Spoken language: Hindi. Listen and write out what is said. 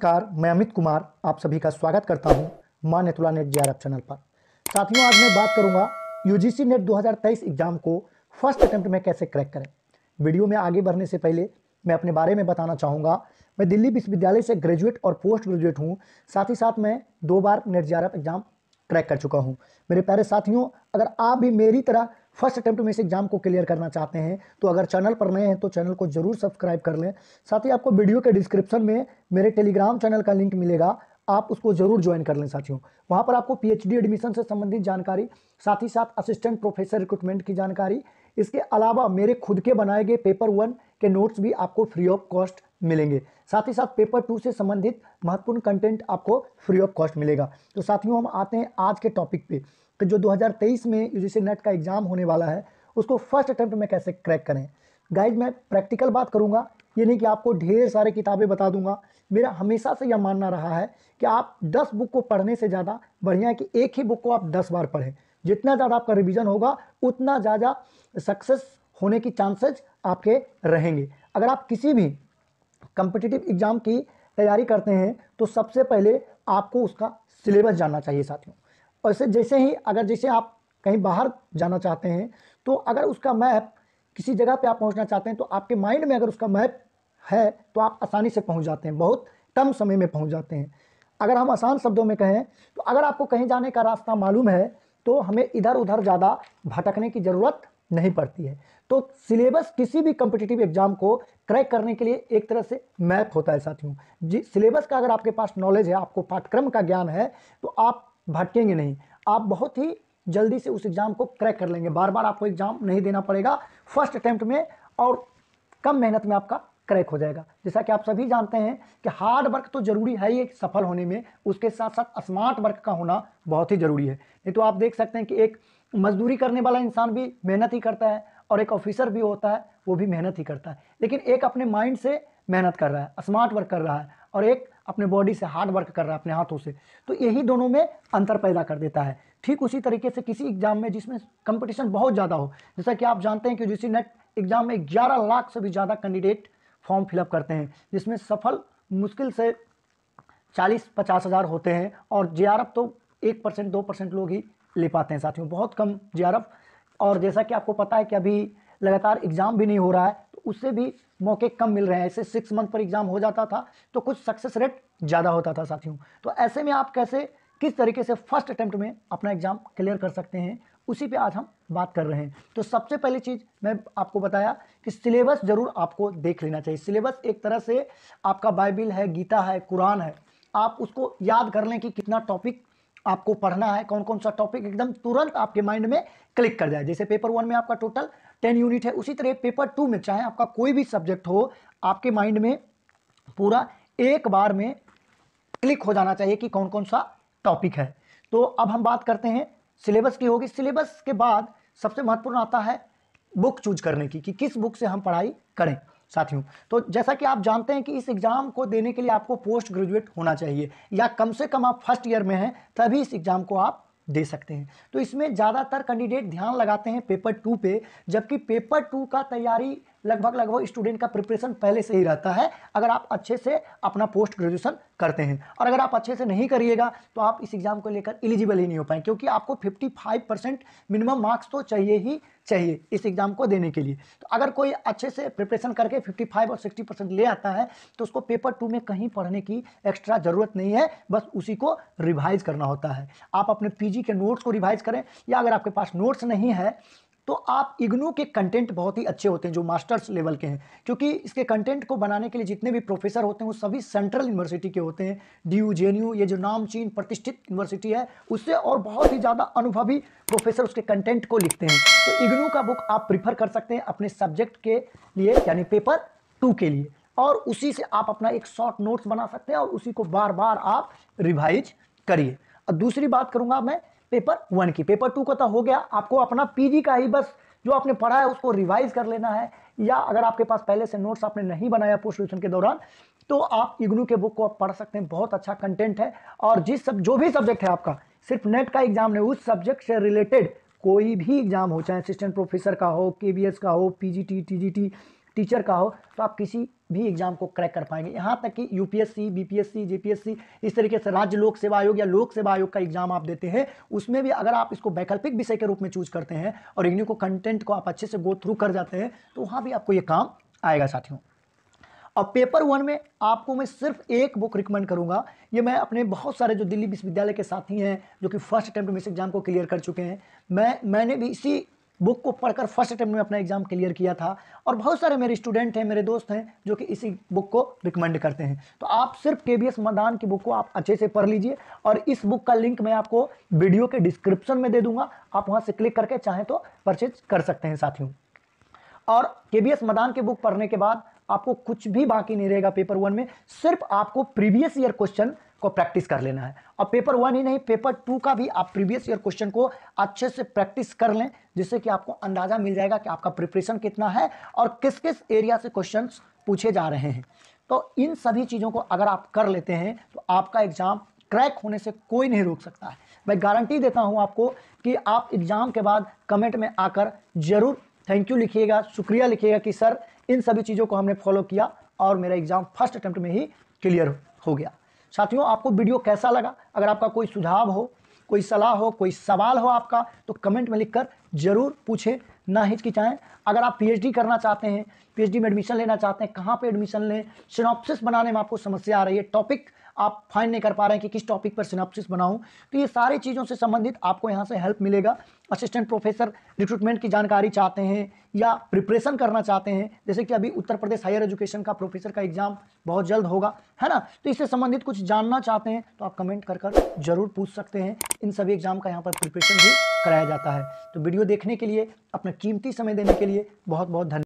नमस्कार मैं अमित कुमार आप सभी का स्वागत करता हूं माँ नेतुला नेट जे चैनल पर साथियों आज मैं बात करूंगा यूजीसी नेट 2023 एग्जाम को फर्स्ट अटेम्प्ट में कैसे क्रैक करें वीडियो में आगे बढ़ने से पहले मैं अपने बारे में बताना चाहूंगा मैं दिल्ली विश्वविद्यालय से ग्रेजुएट और पोस्ट ग्रेजुएट हूँ साथ ही साथ मैं दो बार नेट जे एग्जाम क्रैक कर चुका हूँ मेरे प्यारे साथियों अगर आप भी मेरी तरह फर्स्ट अटैम्प्ट में इस एग्जाम को क्लियर करना चाहते हैं तो अगर चैनल पर नए हैं तो चैनल को जरूर सब्सक्राइब कर लें साथ ही आपको वीडियो के डिस्क्रिप्शन में मेरे टेलीग्राम चैनल का लिंक मिलेगा आप उसको जरूर ज्वाइन कर लें साथियों वहाँ पर आपको पीएचडी एडमिशन से संबंधित जानकारी साथ ही साथ असिस्टेंट प्रोफेसर रिक्रूटमेंट की जानकारी इसके अलावा मेरे खुद के बनाए गए पेपर वन के नोट्स भी आपको फ्री ऑफ कॉस्ट मिलेंगे साथ ही साथ पेपर टू से संबंधित महत्वपूर्ण कंटेंट आपको फ्री ऑफ कॉस्ट मिलेगा तो साथियों हम आते हैं आज के टॉपिक पे कि जो 2023 में यूजीसी नेट का एग्ज़ाम होने वाला है उसको फर्स्ट अटैम्प्ट में कैसे क्रैक करें गाइज मैं प्रैक्टिकल बात करूँगा ये नहीं कि आपको ढेर सारे किताबें बता दूंगा मेरा हमेशा से यह मानना रहा है कि आप 10 बुक को पढ़ने से ज़्यादा बढ़िया है कि एक ही बुक को आप 10 बार पढ़ें जितना ज़्यादा आपका रिवीजन होगा उतना ज़्यादा सक्सेस होने की चांसेज आपके रहेंगे अगर आप किसी भी कंपिटिटिव एग्ज़ाम की तैयारी करते हैं तो सबसे पहले आपको उसका सिलेबस जानना चाहिए साथियों वैसे जैसे ही अगर जैसे आप कहीं बाहर जाना चाहते हैं तो अगर उसका मैप किसी जगह पे आप पहुंचना चाहते हैं तो आपके माइंड में अगर उसका मैप है तो आप आसानी से पहुंच जाते हैं बहुत कम समय में पहुंच जाते हैं अगर हम आसान शब्दों में कहें तो अगर आपको कहीं जाने का रास्ता मालूम है तो हमें इधर उधर ज़्यादा भटकने की ज़रूरत नहीं पड़ती है तो सिलेबस किसी भी कंपिटेटिव एग्जाम को क्रैक करने के लिए एक तरह से मैप होता है साथियों जी सिलेबस का अगर आपके पास नॉलेज है आपको पाठ्यक्रम का ज्ञान है तो आप भटकेंगे नहीं आप बहुत ही जल्दी से उस एग्ज़ाम को क्रैक कर लेंगे बार बार आपको एग्ज़ाम नहीं देना पड़ेगा फर्स्ट अटैम्प्ट में और कम मेहनत में आपका क्रैक हो जाएगा जैसा कि आप सभी जानते हैं कि हार्ड वर्क तो जरूरी है ही सफल होने में उसके साथ साथ स्मार्ट वर्क का होना बहुत ही जरूरी है नहीं तो आप देख सकते हैं कि एक मजदूरी करने वाला इंसान भी मेहनत ही करता है और एक ऑफिसर भी होता है वो भी मेहनत ही करता है लेकिन एक अपने माइंड से मेहनत कर रहा है स्मार्ट वर्क कर रहा है और एक अपने बॉडी से हार्ड वर्क कर रहा है अपने हाथों से तो यही दोनों में अंतर पैदा कर देता है ठीक उसी तरीके से किसी एग्ज़ाम में जिसमें कंपटीशन बहुत ज़्यादा हो जैसा कि आप जानते हैं कि जिस नेट एग्ज़ाम में ग्यारह लाख से भी ज़्यादा कैंडिडेट फॉर्म फिलअप करते हैं जिसमें सफल मुश्किल से चालीस पचास हज़ार होते हैं और जे तो एक परसेंट दो परसेंट लोग ही ले पाते हैं साथियों बहुत कम जे और जैसा कि आपको पता है कि अभी लगातार एग्ज़ाम भी नहीं हो रहा है तो उससे भी मौके कम मिल रहे हैं ऐसे सिक्स मंथ पर एग्ज़ाम हो जाता था तो कुछ सक्सेस रेट ज़्यादा होता था साथियों तो ऐसे में आप कैसे किस तरीके से फर्स्ट अटैम्प्ट में अपना एग्ज़ाम क्लियर कर सकते हैं उसी पे आज हम बात कर रहे हैं तो सबसे पहली चीज़ मैं आपको बताया कि सिलेबस ज़रूर आपको देख लेना चाहिए सिलेबस एक तरह से आपका बाइबिल है गीता है कुरान है आप उसको याद कर लें कि कितना टॉपिक आपको पढ़ना है कौन कौन सा टॉपिक एकदम तुरंत आपके माइंड में क्लिक कर जाए जैसे पेपर वन में आपका टोटल टेन यूनिट है उसी तरह पेपर टू में चाहे आपका कोई भी सब्जेक्ट हो आपके माइंड में पूरा एक बार में क्लिक हो जाना चाहिए कि कौन कौन सा टॉपिक है तो अब हम बात करते हैं सिलेबस की होगी सिलेबस के बाद सबसे महत्वपूर्ण आता है बुक चूज करने की कि किस बुक से हम पढ़ाई करें साथियों तो जैसा कि आप जानते हैं कि इस एग्ज़ाम को देने के लिए आपको पोस्ट ग्रेजुएट होना चाहिए या कम से कम आप फर्स्ट ईयर में हैं तभी इस एग्ज़ाम को आप दे सकते हैं तो इसमें ज़्यादातर कैंडिडेट ध्यान लगाते हैं पेपर टू पे जबकि पेपर टू का तैयारी लगभग लगभग स्टूडेंट का प्रिपरेशन पहले से ही रहता है अगर आप अच्छे से अपना पोस्ट ग्रेजुएशन करते हैं और अगर आप अच्छे से नहीं करिएगा तो आप इस एग्ज़ाम को लेकर एलिजिबल ही नहीं हो पाए क्योंकि आपको 55 परसेंट मिनिमम मार्क्स तो चाहिए ही चाहिए इस एग्ज़ाम को देने के लिए तो अगर कोई अच्छे से प्रिपरेशन करके 55 और 60 परसेंट ले आता है तो उसको पेपर टू में कहीं पढ़ने की एक्स्ट्रा ज़रूरत नहीं है बस उसी को रिवाइज़ करना होता है आप अपने पीजी के नोट्स को रिवाइज़ करें या अगर आपके पास नोट्स नहीं है तो आप इग्नू के कंटेंट बहुत ही अच्छे होते हैं जो मास्टर्स लेवल के हैं क्योंकि इसके कंटेंट को बनाने के लिए जितने भी प्रोफेसर होते हैं वो सभी सेंट्रल यूनिवर्सिटी के होते हैं D U J N U ये जो नामचीन प्रतिष्ठित यूनिवर्सिटी है उससे और बहुत ही ज़्यादा अनुभवी प्रोफेसर उसके कंटेंट को लिखते हैं तो इग्नू का बुक आप प्रीफर कर सकते हैं अपने सब्जेक्ट के लिए यानी पेपर टू के लिए और उसी से आप अपना एक शॉर्ट नोट्स बना सकते हैं और उसी को बार बार आप रिवाइज करिए और दूसरी बात करूँगा मैं पेपर वन की पेपर टू का तो हो गया आपको अपना पीजी का ही बस जो आपने पढ़ा है उसको रिवाइज कर लेना है या अगर आपके पास पहले से नोट्स आपने नहीं बनाया पोस्ट ग्रेजुएशन के दौरान तो आप इग्नू के बुक को आप पढ़ सकते हैं बहुत अच्छा कंटेंट है और जिस सब जो भी सब्जेक्ट है आपका सिर्फ नेट का एग्जाम नहीं उस सब्जेक्ट से रिलेटेड कोई भी एग्जाम हो चाहे असिस्टेंट प्रोफेसर का हो के का हो पी जी टी टीचर का हो तो आप किसी भी एग्जाम को क्रैक कर पाएंगे यहाँ तक कि यूपीएससी बीपीएससी जेपीएससी इस तरीके से राज्य लोक सेवा आयोग या लोक सेवा आयोग का एग्जाम आप देते हैं उसमें भी अगर आप इसको वैकल्पिक विषय के रूप में चूज करते हैं और इग्नू को कंटेंट को आप अच्छे से गो थ्रू कर जाते हैं तो वहाँ भी आपको ये काम आएगा साथियों अब पेपर वन में आपको मैं सिर्फ एक बुक रिकमेंड करूंगा ये मैं अपने बहुत सारे जो दिल्ली विश्वविद्यालय के साथी हैं जो कि फर्स्ट अटैम्प्ट में इस एग्जाम को क्लियर कर चुके हैं मैं मैंने भी इसी बुक को पढ़कर फर्स्ट अटैम्प्ट में अपना एग्जाम क्लियर किया था और बहुत सारे मेरे स्टूडेंट हैं मेरे दोस्त हैं जो कि इसी बुक को रिकमेंड करते हैं तो आप सिर्फ के बी मदान की बुक को आप अच्छे से पढ़ लीजिए और इस बुक का लिंक मैं आपको वीडियो के डिस्क्रिप्शन में दे दूंगा आप वहाँ से क्लिक करके चाहें तो परचेज कर सकते हैं साथियों और के बी मदान की बुक पढ़ने के बाद आपको कुछ भी बाकी नहीं रहेगा पेपर वन में सिर्फ आपको प्रीवियस ईयर क्वेश्चन को प्रैक्टिस कर लेना है और पेपर वन ही नहीं पेपर टू का भी आप प्रीवियस ईयर क्वेश्चन को अच्छे से प्रैक्टिस कर लें जिससे कि आपको अंदाज़ा मिल जाएगा कि आपका प्रिपरेशन कितना है और किस किस एरिया से क्वेश्चन पूछे जा रहे हैं तो इन सभी चीज़ों को अगर आप कर लेते हैं तो आपका एग्ज़ाम क्रैक होने से कोई नहीं रोक सकता है मैं गारंटी देता हूँ आपको कि आप एग्ज़ाम के बाद कमेंट में आकर ज़रूर थैंक यू लिखिएगा शुक्रिया लिखिएगा कि सर इन सभी चीज़ों को हमने फॉलो किया और मेरा एग्ज़ाम फर्स्ट अटैम्प्ट में ही क्लियर हो गया साथियों आपको वीडियो कैसा लगा अगर आपका कोई सुझाव हो कोई सलाह हो कोई सवाल हो आपका तो कमेंट में लिखकर ज़रूर पूछें ना हिचकिचाएं अगर आप पीएचडी करना चाहते हैं पीएचडी में एडमिशन लेना चाहते हैं कहाँ पे एडमिशन लें सिनॉप्सिस बनाने में आपको समस्या आ रही है टॉपिक आप फाइंड नहीं कर पा रहे हैं कि किस टॉपिक पर सिनाप्सिस बनाऊँ तो ये सारी चीज़ों से संबंधित आपको यहाँ से हेल्प मिलेगा असिस्टेंट प्रोफेसर रिक्रूटमेंट की जानकारी चाहते हैं या प्रिपरेशन करना चाहते हैं जैसे कि अभी उत्तर प्रदेश हायर एजुकेशन का प्रोफेसर का एग्जाम बहुत जल्द होगा है ना तो इससे संबंधित कुछ जानना चाहते हैं तो आप कमेंट कर कर जरूर पूछ सकते हैं इन सभी एग्जाम का यहाँ पर प्रिपरेशन भी कराया जाता है तो वीडियो देखने के लिए अपना कीमती समय देने के लिए बहुत बहुत धन्यवाद